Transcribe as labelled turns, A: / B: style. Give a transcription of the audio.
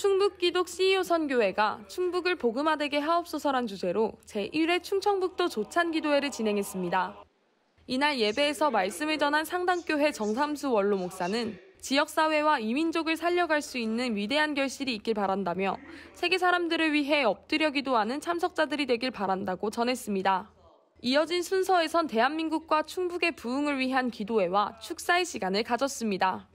A: 충북기독 CEO 선교회가 충북을 복음화되게 하옵소서란 주제로 제1회 충청북도 조찬기도회를 진행했습니다. 이날 예배에서 말씀을 전한 상당교회 정삼수 원로 목사는 지역사회와 이민족을 살려갈 수 있는 위대한 결실이 있길 바란다며 세계 사람들을 위해 엎드려 기도하는 참석자들이 되길 바란다고 전했습니다. 이어진 순서에선 대한민국과 충북의 부흥을 위한 기도회와 축사의 시간을 가졌습니다.